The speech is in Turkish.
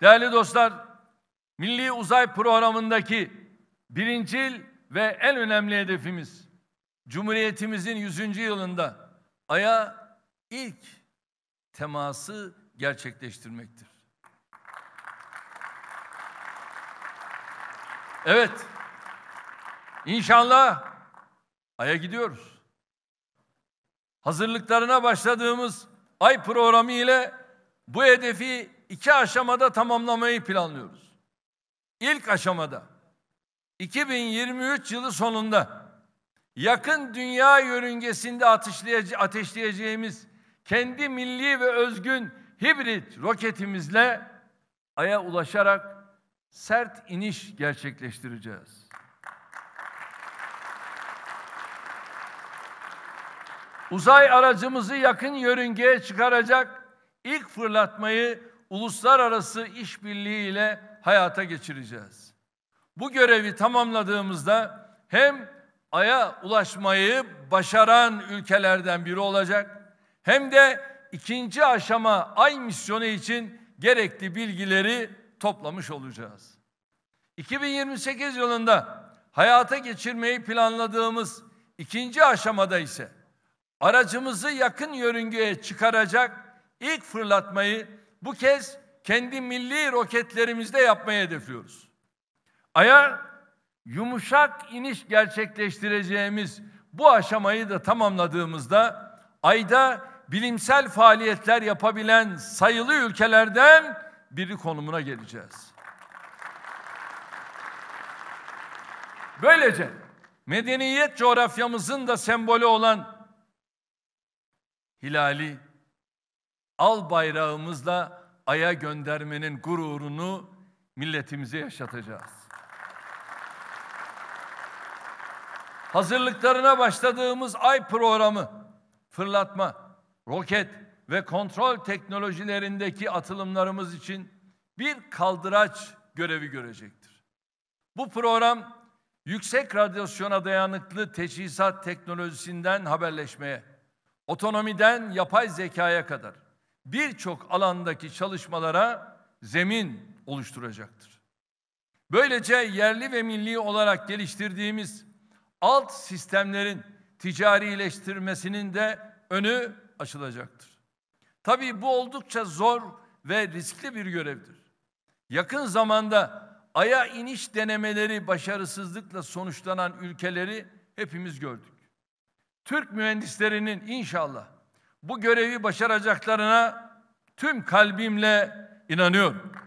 Değerli dostlar, Milli Uzay Programı'ndaki birincil ve en önemli hedefimiz Cumhuriyetimizin 100. yılında Ay'a ilk teması gerçekleştirmektir. Evet, inşallah Ay'a gidiyoruz. Hazırlıklarına başladığımız Ay programı ile bu hedefi iki aşamada tamamlamayı planlıyoruz. İlk aşamada 2023 yılı sonunda yakın dünya yörüngesinde ateşleyece ateşleyeceğimiz kendi milli ve özgün hibrit roketimizle aya ulaşarak sert iniş gerçekleştireceğiz. Uzay aracımızı yakın yörüngeye çıkaracak ilk fırlatmayı uluslararası işbirliği ile hayata geçireceğiz. Bu görevi tamamladığımızda hem aya ulaşmayı başaran ülkelerden biri olacak hem de ikinci aşama ay misyonu için gerekli bilgileri toplamış olacağız. 2028 yılında hayata geçirmeyi planladığımız ikinci aşamada ise aracımızı yakın yörüngeye çıkaracak ilk fırlatmayı bu kez kendi milli roketlerimizde yapmayı hedefliyoruz. Ay'a yumuşak iniş gerçekleştireceğimiz bu aşamayı da tamamladığımızda ayda bilimsel faaliyetler yapabilen sayılı ülkelerden biri konumuna geleceğiz. Böylece medeniyet coğrafyamızın da sembolü olan hilali al bayrağımızla aya göndermenin gururunu milletimize yaşatacağız. Hazırlıklarına başladığımız ay programı fırlatma, roket ve kontrol teknolojilerindeki atılımlarımız için bir kaldıraç görevi görecektir. Bu program yüksek radyasyona dayanıklı teçhizat teknolojisinden haberleşmeye, otonomiden yapay zekaya kadar birçok alandaki çalışmalara zemin oluşturacaktır. Böylece yerli ve milli olarak geliştirdiğimiz alt sistemlerin ticarileştirmesinin de önü açılacaktır. Tabii bu oldukça zor ve riskli bir görevdir. Yakın zamanda aya iniş denemeleri başarısızlıkla sonuçlanan ülkeleri hepimiz gördük. Türk mühendislerinin inşallah bu görevi başaracaklarına tüm kalbimle inanıyorum.